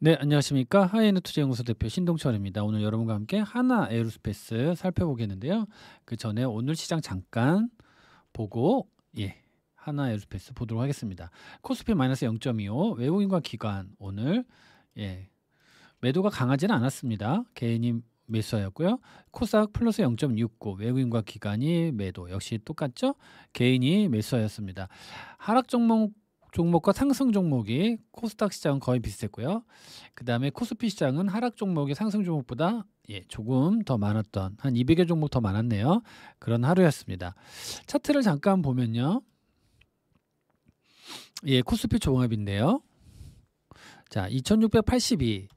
네, 안녕하십니까. 하이엔드투지 연구소 대표 신동철입니다. 오늘 여러분과 함께 하나 에어로스페이스 살펴보겠는데요. 그 전에 오늘 시장 잠깐 보고 예. 하나 에어로스페이스 보도록 하겠습니다. 코스피 마이너스 0.25 외국인과 기관 오늘 예. 매도가 강하지는 않았습니다. 개인이 매수하였고요. 코스닥 플러스 0.69 외국인과 기관이 매도 역시 똑같죠. 개인이 매수하였습니다. 하락 종목 종목과 상승 종목이 코스닥 시장은 거의 비슷했고요. 그 다음에 코스피 시장은 하락 종목의 상승 종목보다 예, 조금 더 많았던 한 200여 종목 더 많았네요. 그런 하루였습니다. 차트를 잠깐 보면요. 예, 코스피 종합인데요. 자, 2682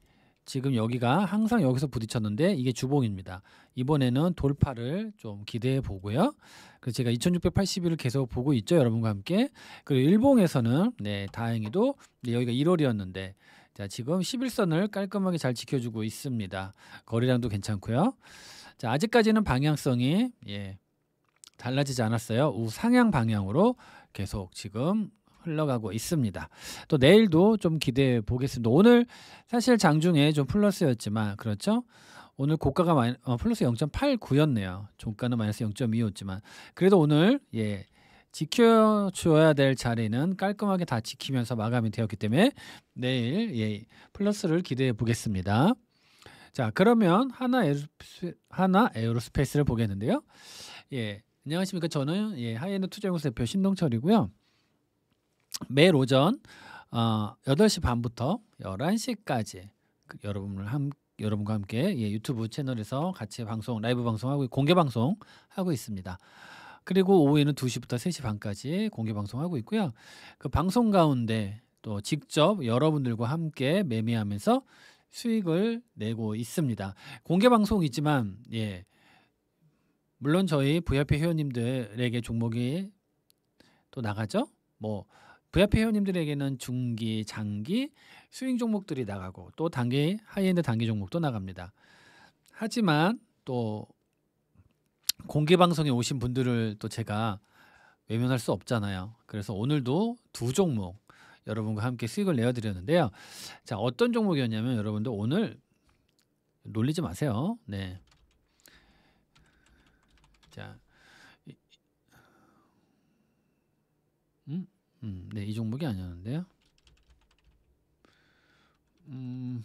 지금 여기가 항상 여기서 부딪혔는데 이게 주봉입니다. 이번에는 돌파를 좀 기대해 보고요. 그래서 제가 2681을 계속 보고 있죠. 여러분과 함께. 그리고 일봉에서는 네, 다행히도 여기가 1월이었는데 자, 지금 11선을 깔끔하게 잘 지켜주고 있습니다. 거래량도 괜찮고요. 자, 아직까지는 방향성이 예, 달라지지 않았어요. 우상향 방향으로 계속 지금 흘러가고 있습니다. 또 내일도 좀 기대해 보겠습니다. 오늘 사실 장중에 좀 플러스였지만 그렇죠? 오늘 고가가 마이, 어, 플러스 0.89였네요. 종가는 마이너스 0.2였지만 그래도 오늘 예 지켜줘야 될 자리는 깔끔하게 다 지키면서 마감이 되었기 때문에 내일 예 플러스를 기대해 보겠습니다. 자 그러면 하나 에어로스페, 하나 에어로스페이스를 보겠는데요. 예 안녕하십니까 저는 예 하이엔드 투자연구소 대표 신동철이고요. 매일 오전 어, 8시 반부터 11시까지 그 여러분을 함, 여러분과 함께 예, 유튜브 채널에서 같이 방송 라이브 방송하고 공개 방송 하고 있습니다. 그리고 오후에는 2시부터 3시 반까지 공개 방송하고 있고요. 그 방송 가운데 또 직접 여러분들과 함께 매매하면서 수익을 내고 있습니다. 공개 방송이지만 예. 물론 저희 VIP 회원님들에게 종목이 또 나가죠. 뭐 VIP 그 회원님들에게는 중기, 장기 스윙 종목들이 나가고 또 단기 하이엔드 단기 종목도 나갑니다. 하지만 또 공개 방송에 오신 분들을 또 제가 외면할 수 없잖아요. 그래서 오늘도 두 종목 여러분과 함께 수익을 내어드렸는데요. 자 어떤 종목이었냐면 여러분들 오늘 놀리지 마세요. 네. 자 음, 네, 이 종목이 아니었는데요. 음,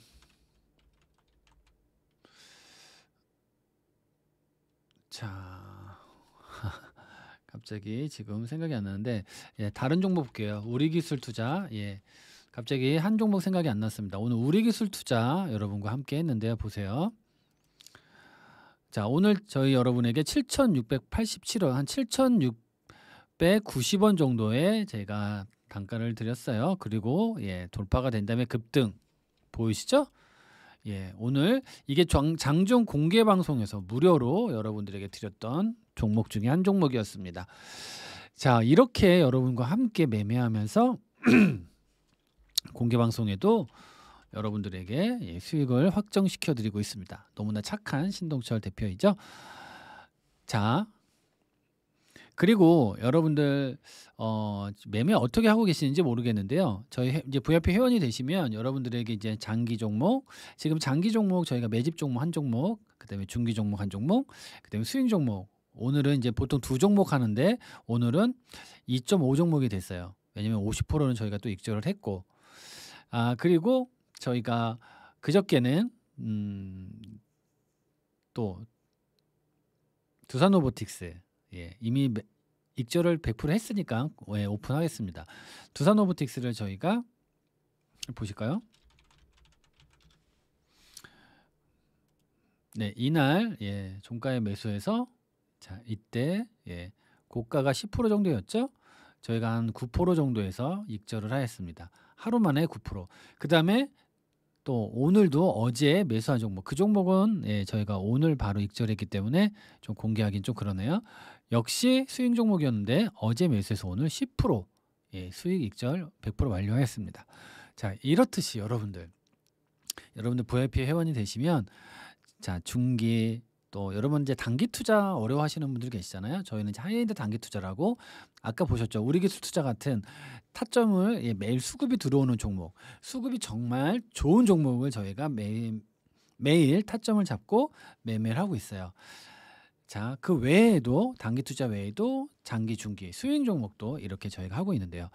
자, 갑자기 지금 생각이 안 나는데 예, 다른 종목 볼게요. 우리 기술 투자, 예, 갑자기 한 종목 생각이 안 났습니다. 오늘 우리 기술 투자 여러분과 함께 했는데요. 보세요. 자, 오늘 저희 여러분에게 7,687원, 한7,600 690원 정도에 제가 단가를 드렸어요. 그리고 예, 돌파가 된 다음에 급등 보이시죠? 예, 오늘 이게 장, 장중 공개 방송에서 무료로 여러분들에게 드렸던 종목 중에 한 종목이었습니다. 자, 이렇게 여러분과 함께 매매하면서 공개 방송에도 여러분들에게 예, 수익을 확정시켜 드리고 있습니다. 너무나 착한 신동철 대표이죠. 자, 그리고 여러분들 어, 매매 어떻게 하고 계시는지 모르겠는데요. 저희 이제 VIP 회원이 되시면 여러분들에게 이제 장기 종목, 지금 장기 종목 저희가 매집 종목 한 종목, 그다음에 중기 종목 한 종목, 그다음에 수익 종목. 오늘은 이제 보통 두 종목 하는데 오늘은 2.5 종목이 됐어요. 왜냐면 50%는 저희가 또 익절을 했고. 아, 그리고 저희가 그저께는 음, 또 두산 로보틱스 예, 이미 익절을 100% 했으니까 예, 오픈하겠습니다. 두산 오브틱스를 저희가 보실까요? 네, 이날 예, 종가에 매수해서 자, 이때 예, 고가가 10% 정도였죠? 저희가 한 9% 정도에서 익절을 하였습니다. 하루 만에 9%. 그다음에 또 오늘도 어제 매수한 종목 그 종목은 예, 저희가 오늘 바로 익절했기 때문에 좀공개하기는좀 그러네요. 역시 수익 종목이었는데 어제 매수해서 오늘 10% 예, 수익 익절 100% 완료했습니다. 자 이렇듯이 여러분들 여러분들 VIP 회원이 되시면 자 중기 또 여러분 이제 단기 투자 어려워하시는 분들 계시잖아요. 저희는 이제 하이엔드 단기 투자라고 아까 보셨죠. 우리 기술 투자 같은 타점을 예, 매일 수급이 들어오는 종목, 수급이 정말 좋은 종목을 저희가 매 매일 타점을 잡고 매매를 하고 있어요. 자, 그 외에도 단기 투자 외에도 장기 중기 수익 종목도 이렇게 저희가 하고 있는데요.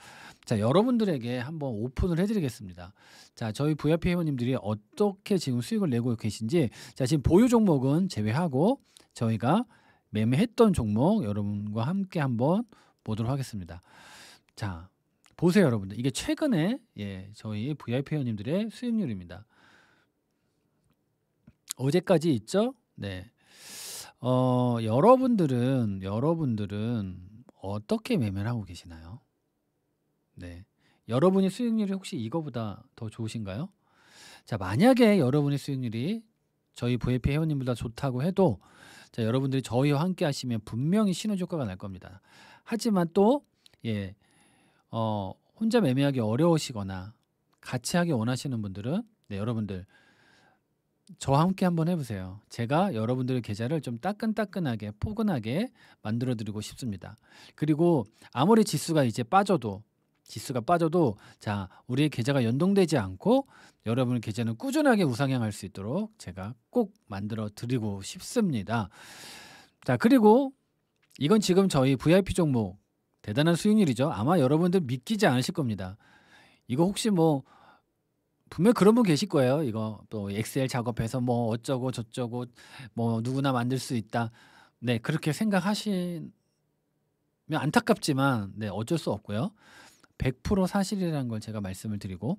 자, 여러분들에게 한번 오픈을 해드리겠습니다. 자, 저희 VIP 회원님들이 어떻게 지금 수익을 내고 계신지, 자, 지금 보유 종목은 제외하고 저희가 매매했던 종목 여러분과 함께 한번 보도록 하겠습니다. 자, 보세요, 여러분들. 이게 최근에 예, 저희 VIP 회원님들의 수익률입니다. 어제까지 있죠? 네. 어, 여러분들은 여러분들은 어떻게 매매를 하고 계시나요? 네. 여러분의 수익률이 혹시 이거보다 더 좋으신가요? 자, 만약에 여러분의 수익률이 저희 VP 회원님보다 좋다고 해도 자, 여러분들이 저희와 함께 하시면 분명히 신호 효과가 날 겁니다. 하지만 또 예. 어, 혼자 매매하기 어려우시거나 같이 하기 원하시는 분들은 네, 여러분들 저와 함께 한번 해보세요. 제가 여러분들의 계좌를 좀 따끈따끈하게 포근하게 만들어드리고 싶습니다. 그리고 아무리 지수가 이제 빠져도 지수가 빠져도 자 우리의 계좌가 연동되지 않고 여러분의 계좌는 꾸준하게 우상향할 수 있도록 제가 꼭 만들어 드리고 싶습니다. 자 그리고 이건 지금 저희 VIP 종목 대단한 수익률이죠. 아마 여러분들 믿기지 않으실 겁니다. 이거 혹시 뭐 분명 그런 분 계실 거예요. 이거 또 엑셀 작업해서 뭐 어쩌고 저쩌고 뭐 누구나 만들 수 있다. 네 그렇게 생각하시면 안타깝지만 네 어쩔 수 없고요. 100% 사실이라는 걸 제가 말씀을 드리고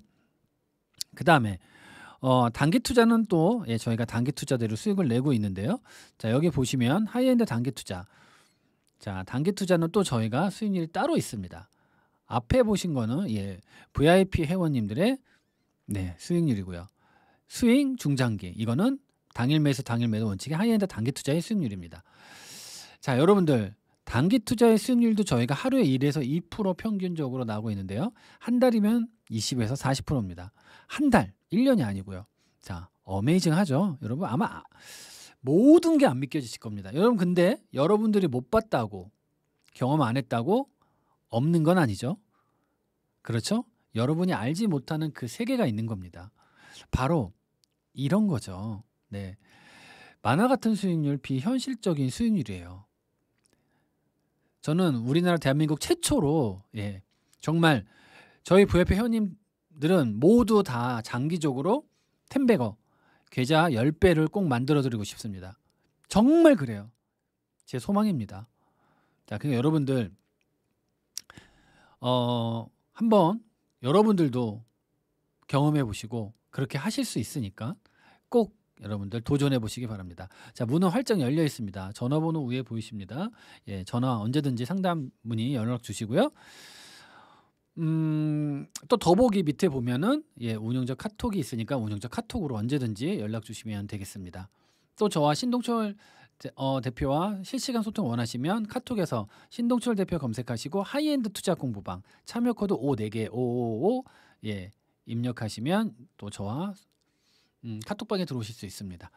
그 다음에 어, 단기 투자는 또 예, 저희가 단기 투자대로 수익을 내고 있는데요. 자 여기 보시면 하이엔드 단기 투자 자 단기 투자는 또 저희가 수익률이 따로 있습니다. 앞에 보신 거는 예, VIP 회원님들의 네, 수익률이고요. 수익 중장기 이거는 당일 매수 당일 매도 원칙의 하이엔드 단기 투자의 수익률입니다. 자, 여러분들 단기 투자의 수익률도 저희가 하루에 1에서 2% 평균적으로 나오고 있는데요. 한 달이면 20에서 40%입니다. 한 달, 1년이 아니고요. 자, 어메이징하죠. 여러분 아마 모든 게 안 믿겨지실 겁니다. 여러분 근데 여러분들이 못 봤다고 경험 안 했다고 없는 건 아니죠. 그렇죠? 여러분이 알지 못하는 그 세계가 있는 겁니다. 바로 이런 거죠. 네. 만화 같은 수익률 비현실적인 수익률이에요. 저는 우리나라 대한민국 최초로 예, 정말 저희 부회표 회원님들은 모두 다 장기적으로 텐베거 계좌 10배를 꼭 만들어 드리고 싶습니다. 정말 그래요. 제 소망입니다. 자, 그러니까 여러분들 어, 한번 여러분들도 경험해 보시고 그렇게 하실 수 있으니까 꼭 여러분들 도전해 보시기 바랍니다. 자, 문은 활짝 열려 있습니다. 전화번호 위에 보이십니다. 예, 전화 언제든지 상담 문이 연락 주시고요. 음, 또 더보기 밑에 보면은 예, 운영자 카톡이 있으니까 운영자 카톡으로 언제든지 연락 주시면 되겠습니다. 또 저와 신동철 어, 대표와 실시간 소통 원하시면 카톡에서 신동철 대표 검색하시고 하이엔드 투자 공부방 참여 코드 54개 555 예, 입력하시면 또 저와 음, 카톡방에 들어오실 수 있습니다.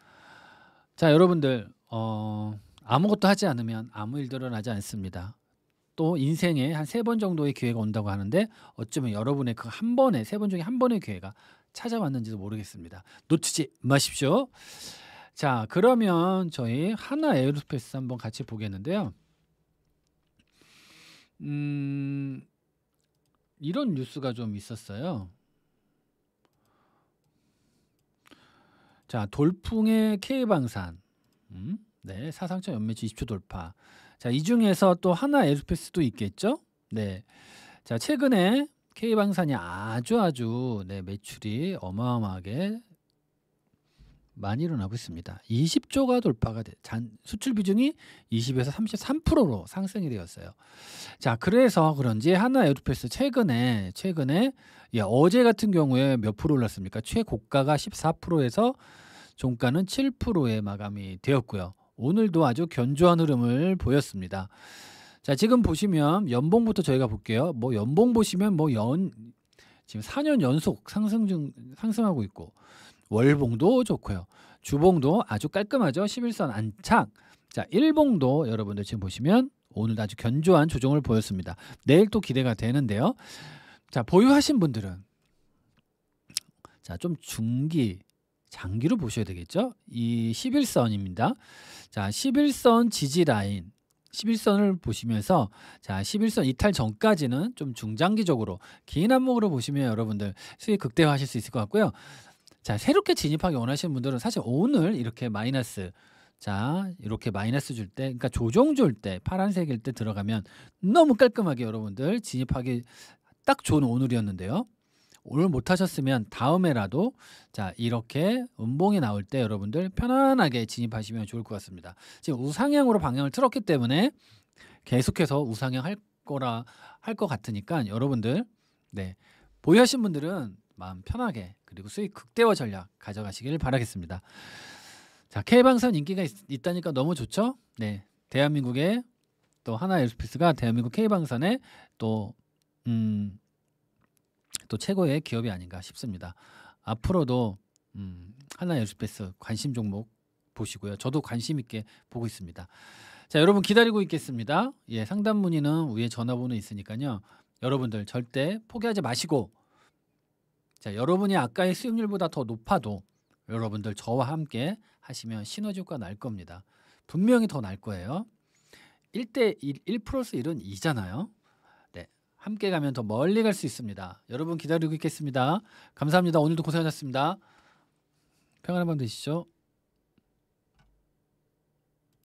자, 여러분들 어, 아무것도 하지 않으면 아무 일도 일어나지 않습니다. 또 인생에 한 세 번 정도의 기회가 온다고 하는데 어쩌면 여러분의 그 한 번에 세 번 중에 한 번의 기회가 찾아왔는지도 모르겠습니다. 놓치지 마십시오. 자, 그러면 저희 하나 에어로스페이스 한번 같이 보겠는데요. 음, 이런 뉴스가 좀 있었어요. 자, 돌풍의 K방산. 음? 네, 사상적 연매치 20초 돌파. 자, 이 중에서 또 하나 에어로스페이스도 있겠죠? 네. 자, 최근에 K방산이 아주 아주 네, 매출이 어마어마하게 많이 일어나고 있습니다. 20조가 돌파가 된 수출 비중이 20에서 33%로 상승이 되었어요. 자, 그래서 그런지 하나 에어로패스 최근에 최근에 예, 어제 같은 경우에 몇 프로 올랐습니까? 최고가가 14%에서 종가는 7%에 마감이 되었고요. 오늘도 아주 견조한 흐름을 보였습니다. 자, 지금 보시면 연봉부터 저희가 볼게요. 뭐 연봉 보시면 뭐 연 지금 4년 연속 상승 중 상승하고 있고 월봉도 좋고요. 주봉도 아주 깔끔하죠. 11선 안착. 자, 일봉도 여러분들 지금 보시면 오늘 아주 견조한 조정을 보였습니다. 내일 또 기대가 되는데요. 자, 보유하신 분들은 자, 좀 중기 장기로 보셔야 되겠죠. 이 11선입니다. 자, 11선 지지 라인 11선을 보시면서 자 11선 이탈 전까지는 좀 중장기적으로 긴 안목으로 보시면 여러분들 수익 극대화하실 수 있을 것 같고요. 자, 새롭게 진입하기 원하시는 분들은 사실 오늘 이렇게 마이너스 자, 이렇게 마이너스 줄 때, 그러니까 조정 줄 때, 파란색일 때 들어가면 너무 깔끔하게 여러분들 진입하기 딱 좋은 오늘이었는데요. 오늘 못하셨으면 다음에라도 자 이렇게 음봉이 나올 때 여러분들 편안하게 진입하시면 좋을 것 같습니다. 지금 우상향으로 방향을 틀었기 때문에 계속해서 우상향 할 거라 할 것 같으니까 여러분들 네 보유하신 분들은 마음 편하게 그리고 수익 극대화 전략 가져가시길 바라겠습니다. 자, K방선 인기가 있, 다니까 너무 좋죠? 네. 대한민국의 또 하나 에스피스가 대한민국 K방산의 또 음, 또 최고의 기업이 아닌가 싶습니다. 앞으로도 음, 하나 에스페스 관심 종목 보시고요. 저도 관심 있게 보고 있습니다. 자, 여러분 기다리고 있겠습니다. 예, 상담 문의는 위에 전화번호 있으니까요. 여러분들 절대 포기하지 마시고 자, 여러분이 아까의 수익률보다 더 높아도 여러분들 저와 함께 하시면 시너지 효과 날 겁니다. 분명히 더 날 거예요. 1대 1, 1 플러스 1은 2잖아요. 네. 함께 가면 더 멀리 갈 수 있습니다. 여러분 기다리고 있겠습니다. 감사합니다. 오늘도 고생하셨습니다. 평안한 밤 되시죠.